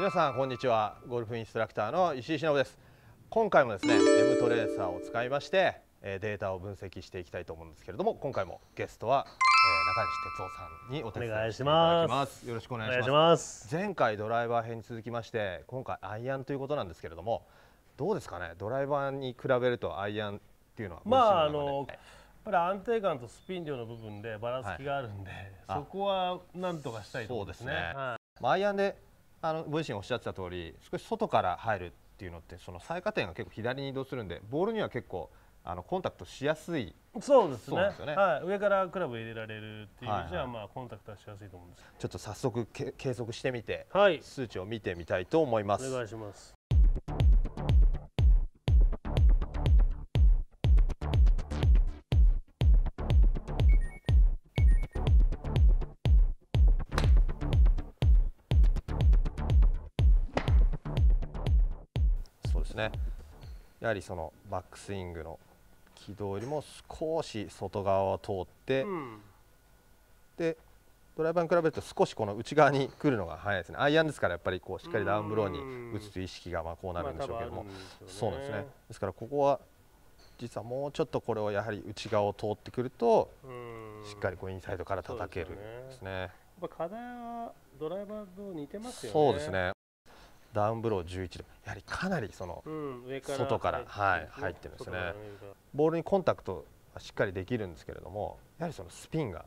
皆さんこんにちはゴルフインストラクターの石井忍です今回もですね M トレーサーを使いましてデータを分析していきたいと思うんですけれども今回もゲストは、えー、中西哲夫さんにお手伝いいただきますよろしくお願いします前回ドライバー編に続きまして今回アイアンということなんですけれどもどうですかねドライバーに比べるとアイアンっていうのはまああのやっぱり安定感とスピン量の部分でばらつきがあるんで、はい、そこはなんとかしたいところですね。すねはい、まアイアンであのご自身おっしゃってた通り少し外から入るっていうのってその最下点が結構左に移動するんでボールには結構あのコンタクトしやすいそうですね、ね、はい、上からクラブ入れられるっていうじゃ、は、いはい、まあ、コンタクトはしやすいと思うんですちょっと早速け計測してみて、はい、数値を見てみたいと思いますお願いしますですねやはりそのバックスイングの軌道よりも少し外側を通って、うん、でドライバーに比べると少しこの内側に来るのが早いですねアイアンですからやっぱりこうしっかりダウンブローに打つという意識がまこうなるんでしょうけども、まあね、そうですねですからここは実はもうちょっとこれをやはり内側を通ってくるとしっかりこうインサイドから叩けるですね。っぱ課題はドライバーと似てますよね。そうですねダウンブロー11度やはりかなりその外からはい入ってるんですねボールにコンタクトはしっかりできるんですけれどもやはりそのスピンが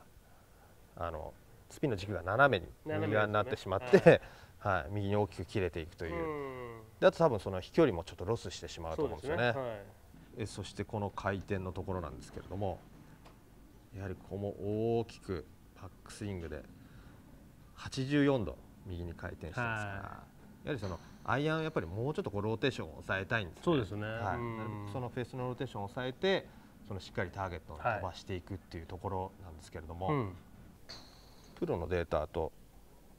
あのスピンの軸が斜めに右側になってしまって、はい右に大きく切れていくというであと多分その飛距離もちょっとロスしてしまうと思うんですよねえそしてこの回転のところなんですけれどもやはりここも大きくバックスイングで84度右に回転してますから。やはりそのアイアンやっぱりもうちょっとこうローテーションを抑えたいんです、ね、そうですね、はい、そのフェースのローテーションを抑えてそのしっかりターゲットを飛ばしていくっていうところなんですけれども、はいうん、プロのデータと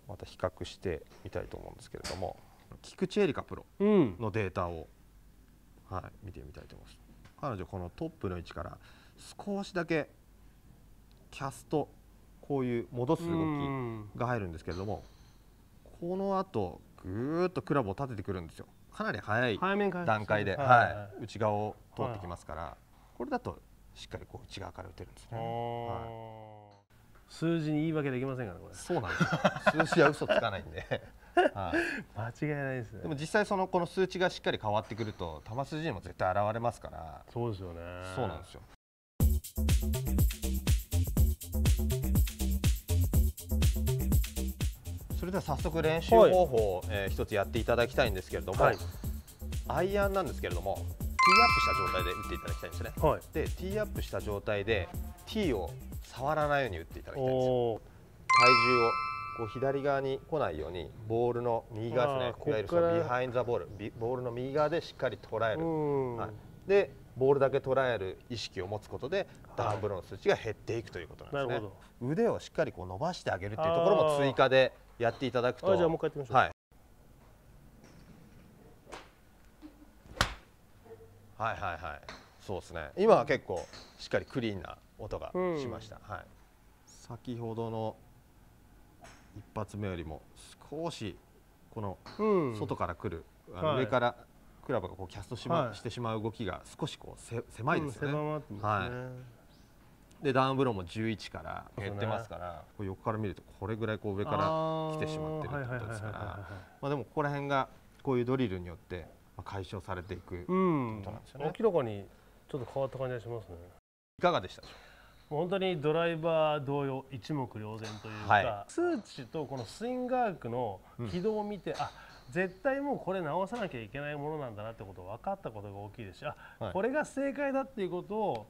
また比較してみたいと思うんですけれども菊池エリカプロのデータを、うん、はい、見てみたいと思います。彼女このトップの位置から少しだけキャストこういう戻す動きが入るんですけれどもこの後ぐーっとクラブを立ててくるんですよかなり早い段階で、はい内側を通ってきますから、これだとしっかりこう内側から打てるんですね、はい、数字に言い訳できませんからこれそうなんですよ数字は嘘つかないんで はい、間違いないですねでも実際そのこの数値がしっかり変わってくると球筋にも絶対現れますからそうですよねそうなんですよでは早速練習方法を、はい、えー、一つやっていただきたいんですけれども、はい、アイアンなんですけれどもティーアップした状態で打っていただきたいんですね、はい、でティーアップした状態でティーを触らないように打っていただきたいんですよ体重をこう左側に来ないようにボールの右側ですねいわゆるそのビハインザボールボールの右側でしっかり捉える、はい、でボールだけ捉える意識を持つことで、ダウンブローの数値が減っていくということなんですね、はい、腕をしっかりこう伸ばしてあげるていうところも追加でやっていただくとじゃあもう一回やってみましょうはい、はいはいはいそうですね今は結構しっかりクリーンな音がしました、うん、はい、先ほどの一発目よりも少しこの外から来る、うん、あの上からクラブがこうキャストし,、まはい、してしまう動きが少しこうせ狭いですよね。うん、狭まってますね、はいでダウンブローも11から減ってますから、ね、横から見るとこれぐらいこう上から来てしまってるってことですからでもここら辺がこういうドリルによって解消されていく、うん、ことなんですよね、にちょっと変わった感じがしますねいかがでした本当にドライバー同様一目瞭然というか、はい、数値とこのスイングアークの軌道を見て、うん、あ絶対もうこれ直さなきゃいけないものなんだなってこと分かったことが大きいですしあ、はい、これが正解だっていうことを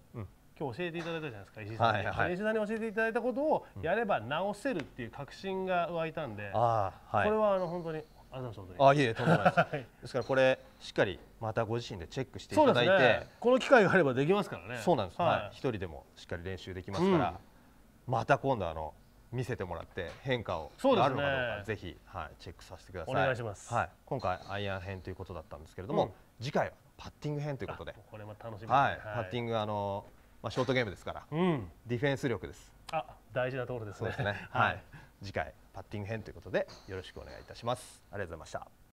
今日教えていただいたじゃないですか石井さんに、はいはい、石井さんに教えていただいたことをやれば直せるっていう確信が湧いたんで、うん、あはい、これはあの本当にあざ本当にあいえとんでもないです、はい、ですからこれしっかりまたご自身でチェックしていただいて、ね、この機会があればできますからねそうなんです、はい、はい、一人でもしっかり練習できますから、うん、また今度あの見せてもらって変化をあるのかどうか、ね、ぜひ、はい、チェックさせてくださいお願いします、はい、今回アイアン編ということだったんですけれども、うん、次回はパッティング編ということでこれも楽しみ、はい、パッティングあのまあ、ショートゲームですから、うん、ディフェンス力ですあ大事なところですね、ね、はい、はい、次回パッティング編ということでよろしくお願いいたしますありがとうございました